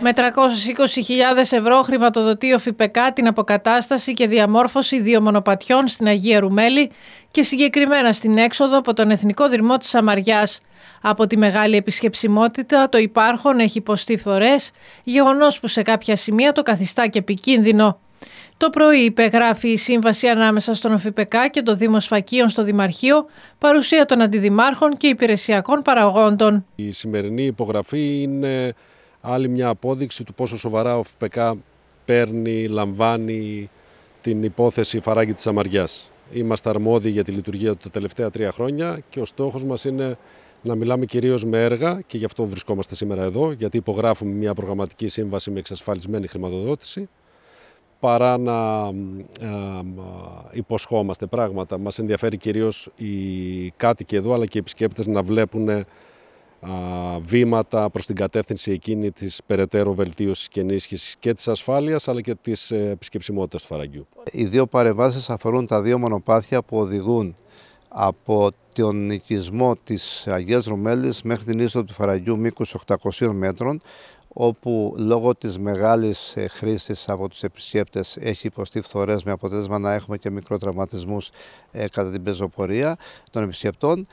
Με 320.000 ευρώ χρηματοδοτεί ο ΦΥΠΕΚΑ την αποκατάσταση και διαμόρφωση δύο μονοπατιών στην Αγία Ρουμέλη και συγκεκριμένα στην έξοδο από τον Εθνικό Δρυμό της Σαμαριάς. Από τη μεγάλη επισκεψιμότητα το υπάρχον έχει υποστεί φθορές, γεγονός που σε κάποια σημεία το καθιστά και επικίνδυνο. Το πρωί υπεγράφει η σύμβαση ανάμεσα στον ΦΠΚ και το Δήμο Σφακίων στο Δημαρχείο, παρουσία των αντιδημάρχων και υπηρεσιακών παραγόντων. Η σημερινή υπογραφή είναι άλλη μια απόδειξη του πόσο σοβαρά ο ΦΠΚ παίρνει, λαμβάνει την υπόθεση φαράγγι της αμαριάς. Είμαστε αρμόδιοι για τη λειτουργία του τα τελευταία τρία χρόνια και ο στόχος μας είναι να μιλάμε κυρίως με έργα και γι' αυτό βρισκόμαστε σήμερα εδώ, γιατί υπογράφουμε μια προγραμματική σύμβαση με εξασφαλισμένη χρηματοδότηση, παρά να ε, ε, υποσχόμαστε πράγματα. Μας ενδιαφέρει κυρίως οι κάτοικοι εδώ, αλλά και οι επισκέπτες να βλέπουν βήματα προς την κατεύθυνση εκείνη της περαιτέρω βελτίωσης και ενίσχυσης και της ασφάλειας αλλά και της ε, επισκεψιμότητας του φαραγγιού. Οι δύο παρεμβάσεις αφορούν τα δύο μονοπάτια που οδηγούν από τον οικισμό της Αγίας Ρουμέλης μέχρι την είσοδο του φαραγγιού μήκους 800 μέτρων όπου λόγω της μεγάλης ε, χρήσης από τους επισκέπτες έχει υποστεί φθορές με αποτέλεσμα να έχουμε και μικρό τραυματισμούς ε, κατά την πεζοπορία των επισκεπτών.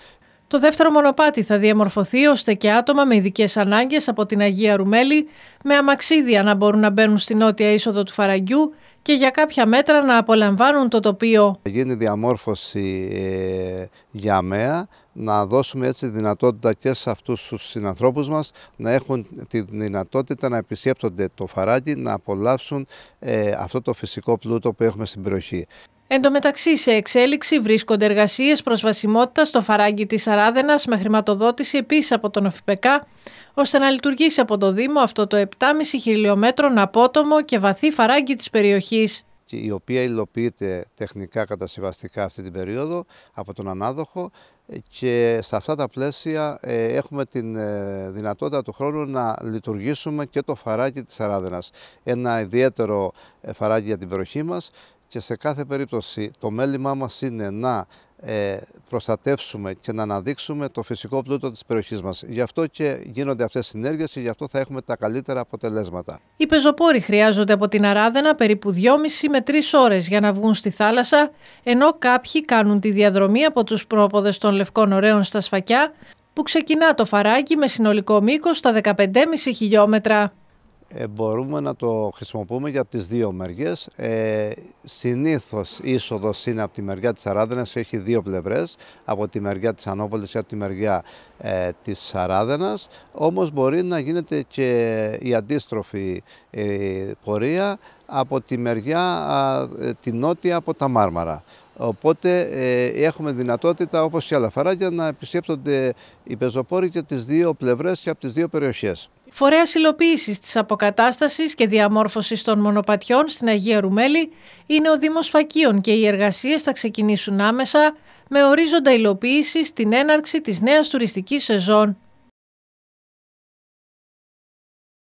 Το δεύτερο μονοπάτι θα διαμορφωθεί ώστε και άτομα με ειδικές ανάγκες από την Αγία Ρουμέλη με αμαξίδια να μπορούν να μπαίνουν στην νότια είσοδο του Φαραγγιού και για κάποια μέτρα να απολαμβάνουν το τοπίο. Θα γίνει διαμόρφωση ε, για μέα να δώσουμε έτσι δυνατότητα και σε αυτούς τους συνανθρώπους μας να έχουν τη δυνατότητα να επισκέπτονται το Φαράγγι, να απολαύσουν ε, αυτό το φυσικό πλούτο που έχουμε στην περιοχή. Εν τω μεταξύ, σε εξέλιξη βρίσκονται εργασίες προσβασιμότητας στο φαράγγι της Αράδενας με χρηματοδότηση επίσης από τον ΟΦΠΕΚΑ, ώστε να λειτουργήσει από το Δήμο αυτό το 7,5 χιλιόμετρων απότομο και βαθύ φαράγγι της περιοχής. Η οποία υλοποιείται τεχνικά κατασκευαστικά αυτή την περίοδο από τον ανάδοχο και σε αυτά τα πλαίσια ε, έχουμε την ε, δυνατότητα του χρόνου να λειτουργήσουμε και το φαράγγι της Αράδενας. Ένα ιδιαίτερο ε, φαράγγι για την περιοχή μας και σε κάθε περίπτωση το μέλημά μας είναι να ε, προστατεύσουμε και να αναδείξουμε το φυσικό πλούτο της περιοχής μας. Γι' αυτό και γίνονται αυτές οι συνέργειες και γι' αυτό θα έχουμε τα καλύτερα αποτελέσματα. Οι πεζοπόροι χρειάζονται από την Αράδενα περίπου 2,5 με 3 ώρες για να βγουν στη θάλασσα, ενώ κάποιοι κάνουν τη διαδρομή από τους πρόποδες των Λευκών Ωραίων στα Σφακιά, που ξεκινά το φαράκι με συνολικό μήκος στα 15,5 χιλιόμετρα. Ε, μπορούμε να το χρησιμοποιούμε για τις δύο μεριές. Ε, συνήθως η είσοδος είναι από τη μεριά της Αράδενας, έχει δύο πλευρές, από τη μεριά της Ανόπολης και από τη μεριά ε, της Αράδενας, όμως μπορεί να γίνεται και η αντίστροφη ε, πορεία από τη μεριά, ε, τη νότια από τα Μάρμαρα. Οπότε ε, έχουμε δυνατότητα, όπως και άλλα για να επισκέπτονται οι πεζοπόροι και τις δύο πλευρές και από τις δύο περιοχές. Φορέας υλοποίηση της αποκατάστασης και διαμόρφωσης των μονοπατιών στην Αγία Ρουμέλη είναι ο Δήμος Φακίων και οι εργασίες θα ξεκινήσουν άμεσα με ορίζοντα υλοποίησης στην έναρξη της νέας τουριστικής σεζόν